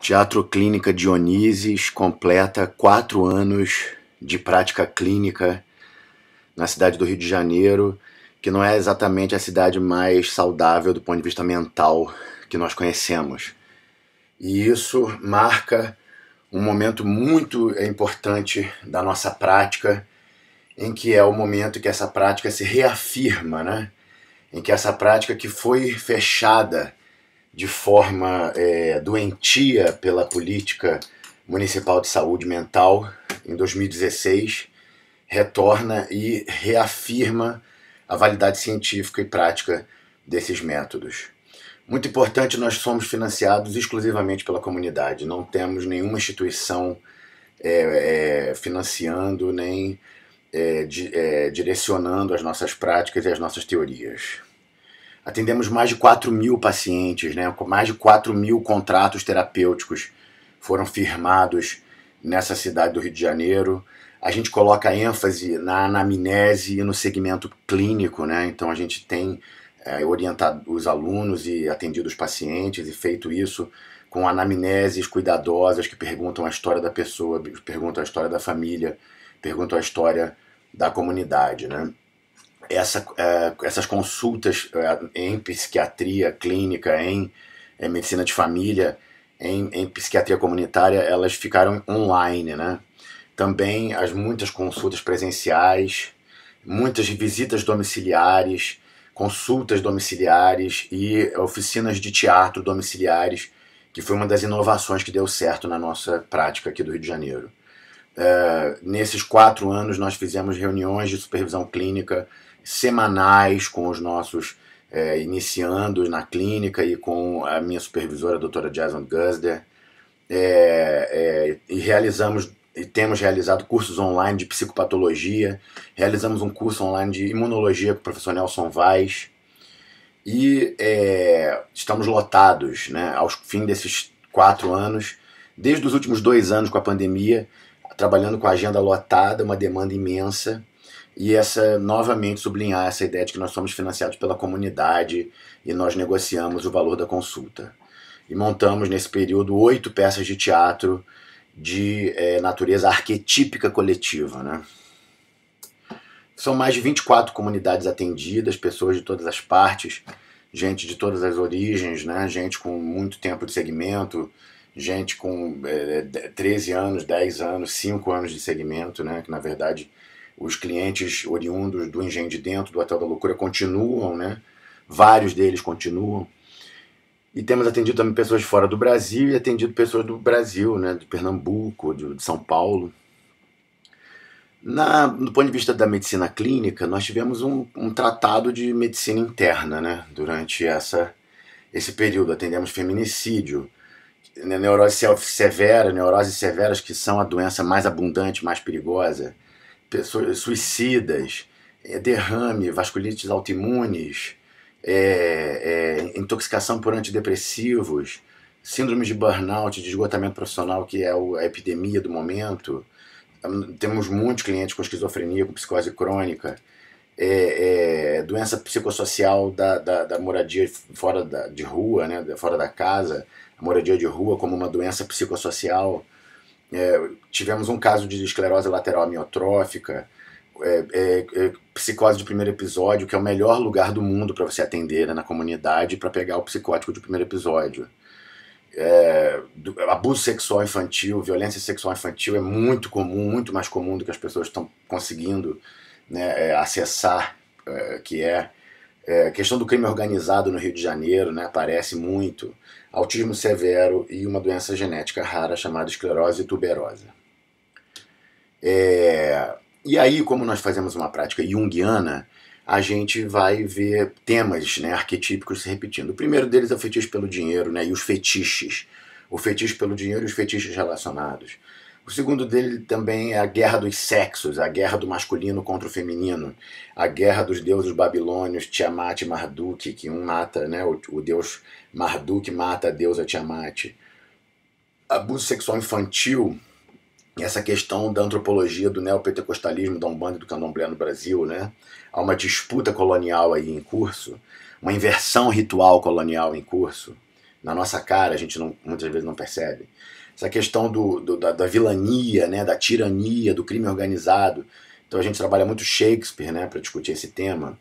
Teatro Clínica Dionísios completa quatro anos de prática clínica na cidade do Rio de Janeiro, que não é exatamente a cidade mais saudável do ponto de vista mental que nós conhecemos. E isso marca um momento muito importante da nossa prática, em que é o momento que essa prática se reafirma, né? em que essa prática que foi fechada de forma é, doentia pela política municipal de saúde mental em 2016 retorna e reafirma a validade científica e prática desses métodos. Muito importante, nós somos financiados exclusivamente pela comunidade, não temos nenhuma instituição é, é, financiando nem é, é direcionando as nossas práticas e as nossas teorias. Atendemos mais de 4 mil pacientes, né? mais de 4 mil contratos terapêuticos foram firmados nessa cidade do Rio de Janeiro. A gente coloca ênfase na anamnese e no segmento clínico, né? então a gente tem é, orientado os alunos e atendido os pacientes e feito isso com anamneses cuidadosas que perguntam a história da pessoa, perguntam a história da família, perguntam a história da comunidade. Né? essa, é, essas consultas é, em psiquiatria clínica, em, em medicina de família, em, em, psiquiatria comunitária, elas ficaram online, né? Também as muitas consultas presenciais, muitas visitas domiciliares, consultas domiciliares e oficinas de teatro domiciliares, que foi uma das inovações que deu certo na nossa prática aqui do Rio de Janeiro. É, nesses quatro anos, nós fizemos reuniões de supervisão clínica semanais com os nossos é, iniciandos na clínica e com a minha supervisora, a doutora Jason Gusder. É, é, e realizamos e temos realizado cursos online de psicopatologia, realizamos um curso online de imunologia com o professor Nelson Vaz e é, estamos lotados, né, ao fim desses quatro anos, desde os últimos dois anos com a pandemia, trabalhando com a agenda lotada, uma demanda imensa e essa novamente sublinhar essa ideia de que nós somos financiados pela comunidade e nós negociamos o valor da consulta. E montamos nesse período oito peças de teatro de é, natureza arquetípica coletiva. Né? São mais de 24 comunidades atendidas, pessoas de todas as partes, gente de todas as origens, né? gente com muito tempo de segmento, gente com é, 13 é, anos, 10 anos, 5 anos de segmento, né? que na verdade os clientes oriundos do Engenho de Dentro, do Hotel da Loucura, continuam, né? Vários deles continuam. E temos atendido também pessoas fora do Brasil e atendido pessoas do Brasil, né? De Pernambuco, de, de São Paulo. Na, do ponto de vista da medicina clínica, nós tivemos um, um tratado de medicina interna né, durante essa, esse período. Atendemos feminicídio, né? neurose severa, neuroses severas que são a doença mais abundante, mais perigosa pessoas suicidas, é, derrame, vasculites autoimunes, é, é, intoxicação por antidepressivos, síndrome de burnout, de esgotamento profissional, que é a epidemia do momento. Hum, temos muitos clientes com esquizofrenia, com psicose crônica. É, é, doença psicossocial da, da, da moradia fora da, de rua, né, fora da casa, a moradia de rua como uma doença psicossocial. É, tivemos um caso de esclerose lateral amiotrófica, é, é, é, psicose de primeiro episódio, que é o melhor lugar do mundo para você atender né, na comunidade para pegar o psicótico de primeiro episódio. É, do, abuso sexual infantil, violência sexual infantil é muito comum, muito mais comum do que as pessoas estão conseguindo né, é, acessar, que é é, a questão do crime organizado no Rio de Janeiro né, aparece muito. Autismo severo e uma doença genética rara chamada esclerose tuberosa. É, e aí, como nós fazemos uma prática junguiana, a gente vai ver temas né, arquetípicos se repetindo. O primeiro deles é o fetiche pelo dinheiro né, e os fetiches. O fetiche pelo dinheiro e os fetiches relacionados. O segundo dele também é a guerra dos sexos, a guerra do masculino contra o feminino, a guerra dos deuses babilônios Tiamat e Marduk, que um mata, né, o, o deus Marduk mata a deusa Tiamat. Abuso sexual infantil, essa questão da antropologia do neopentecostalismo, da Umbanda e do Candomblé no Brasil, né? Há uma disputa colonial aí em curso, uma inversão ritual colonial em curso. Na nossa cara, a gente não, muitas vezes não percebe essa questão do, do da, da, vilania, né, da tirania, do crime organizado. Então a gente trabalha muito Shakespeare né, para discutir esse tema.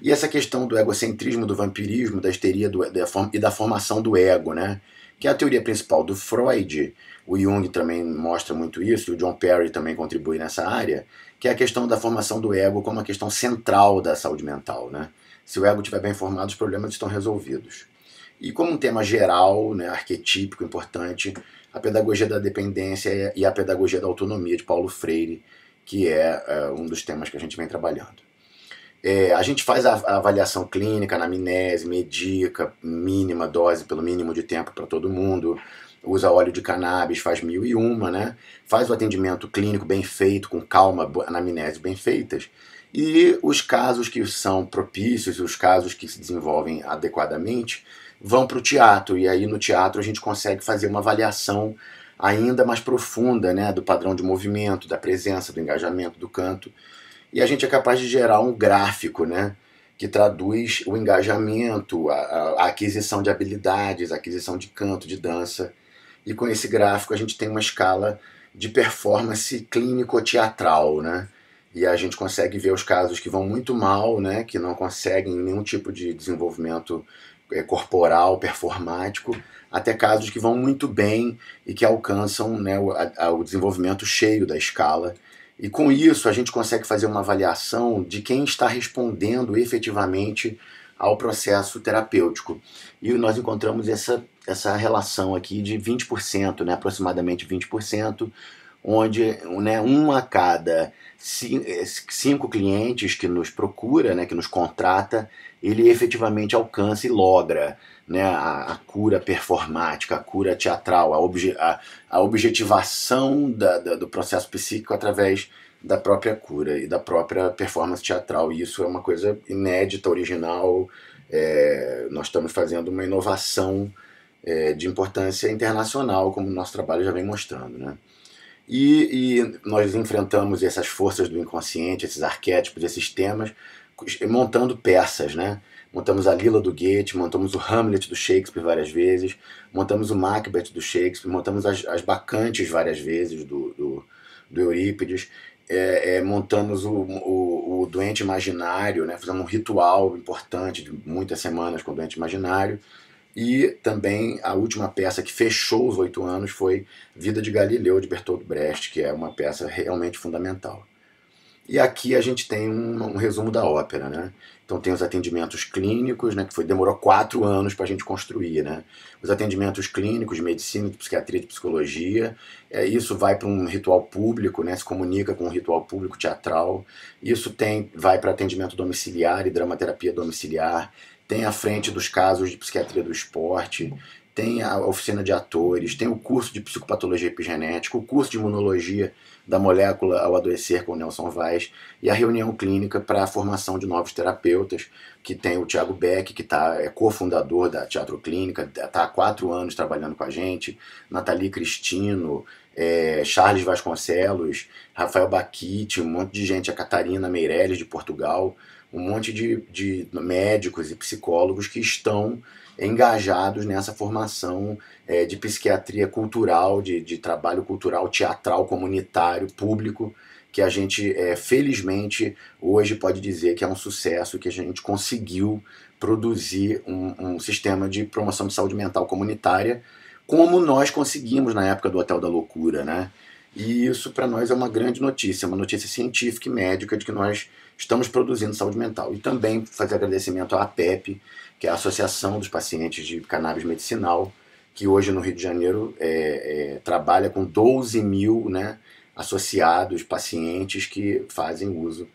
E essa questão do egocentrismo, do vampirismo, da histeria do, da, e da formação do ego, né? que é a teoria principal do Freud, o Jung também mostra muito isso, e o John Perry também contribui nessa área, que é a questão da formação do ego como uma questão central da saúde mental. Né? Se o ego estiver bem formado, os problemas estão resolvidos. E como um tema geral, né, arquetípico, importante, a pedagogia da dependência e a pedagogia da autonomia de Paulo Freire, que é, é um dos temas que a gente vem trabalhando. É, a gente faz a, a avaliação clínica, anamnese, medica, mínima dose pelo mínimo de tempo para todo mundo, usa óleo de cannabis, faz mil e uma, né? Faz o atendimento clínico bem feito, com calma, anamnese bem feitas. E os casos que são propícios, os casos que se desenvolvem adequadamente, vão para o teatro, e aí no teatro a gente consegue fazer uma avaliação ainda mais profunda né, do padrão de movimento, da presença, do engajamento, do canto. E a gente é capaz de gerar um gráfico né, que traduz o engajamento, a, a, aquisição de habilidades, a aquisição de canto, de dança. E com esse gráfico a gente tem uma escala de performance clínico-teatral. Né? E a gente consegue ver os casos que vão muito mal, né, que não conseguem nenhum tipo de desenvolvimento é, corporal, performático, até casos que vão muito bem e que alcançam né, o, a, o desenvolvimento cheio da escala. E com isso a gente consegue fazer uma avaliação de quem está respondendo efetivamente ao processo terapêutico. E nós encontramos essa, essa relação aqui de 20%, né, aproximadamente 20% onde né, um a cada eh, cinco clientes que nos procura, né, que nos contrata, ele efetivamente alcança e logra né, a, a cura performática, a cura teatral, a, obje, a, a objetivação da, da, do processo psíquico através da própria cura e da própria performance teatral. E isso é uma coisa inédita, original. É, nós estamos fazendo uma inovação é, de importância internacional, como o nosso trabalho já vem mostrando. Né? E, e nós enfrentamos essas forças do inconsciente, esses arquétipos, esses temas, montando peças, né? Montamos a Lila do Goethe, montamos o Hamlet do Shakespeare várias vezes, montamos o Macbeth do Shakespeare, montamos as, as Bacantes várias vezes do, do, do Eurípides, é, é, montamos o, o, o, Doente Imaginário, né? fizemos um ritual importante de muitas semanas com o Doente Imaginário. E também a última peça que fechou os oito anos foi Vida de Galileu, de Bertolt Brecht, que é uma peça realmente fundamental. E aqui a gente tem um, um resumo da ópera, né? Então tem os atendimentos clínicos, né, que foi, demorou quatro anos para a gente construir, né? Os atendimentos clínicos, de medicina, de psiquiatria, de psicologia, é, isso vai para um ritual público, né, se comunica com um ritual público teatral, isso tem vai para atendimento domiciliar e dramaterapia domiciliar, tem a frente dos casos de psiquiatria do esporte, tem a oficina de atores, tem o curso de psicopatologia epigenética, o curso de imunologia da molécula ao adoecer com o Nelson Vaz e a reunião clínica para a formação de novos terapeutas, que tem o Tiago Beck, que tá, é cofundador da Teatro Clínica, está há quatro anos trabalhando com a gente, Nathalie Cristino, é, Charles Vasconcelos, Rafael Baquite, um monte de gente, a Catarina Meirelles de Portugal, um monte de, de médicos e psicólogos que estão engajados nessa formação é, de psiquiatria cultural, de, de, trabalho cultural, teatral, comunitário, público, que a gente, é, felizmente, hoje pode dizer que é um sucesso, que a gente conseguiu produzir um, um sistema de promoção de saúde mental comunitária, como nós conseguimos na época do Hotel da Loucura, né? E isso para nós é uma grande notícia, uma notícia científica e médica de que nós estamos produzindo saúde mental. E também fazer agradecimento à APEP, que é a Associação dos Pacientes de Cannabis Medicinal, que hoje no Rio de Janeiro é, é, trabalha com 12 mil né, associados, pacientes que fazem uso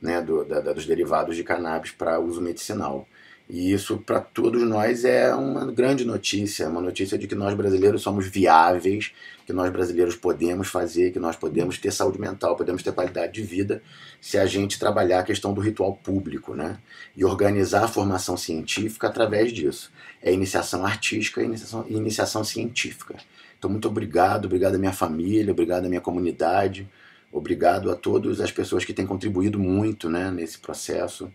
né, do, da, dos derivados de cannabis para uso medicinal. E isso para todos nós é uma grande notícia, uma notícia de que nós brasileiros somos viáveis, que nós brasileiros podemos fazer, que nós podemos ter saúde mental, podemos ter qualidade de vida, se a gente trabalhar a questão do ritual público, né? E organizar a formação científica através disso. É iniciação artística e iniciação, iniciação científica. Então, muito obrigado, obrigado à minha família, obrigado à minha comunidade, obrigado a todas as pessoas que têm contribuído muito né, nesse processo.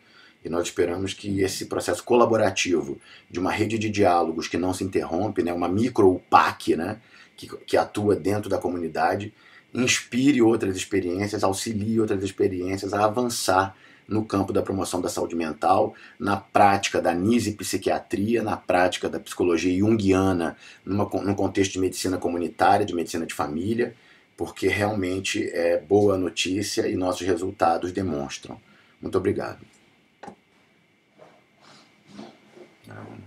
E nós esperamos que esse processo colaborativo de uma rede de diálogos que não se interrompe, né, uma micro-PAC, né, que, que atua dentro da comunidade, inspire outras experiências, auxilie outras experiências a avançar no campo da promoção da saúde mental, na prática da NISE psiquiatria, na prática da psicologia junguiana, numa, num contexto de medicina comunitária, de medicina de família, porque realmente é boa notícia e nossos resultados demonstram. Muito obrigado. down.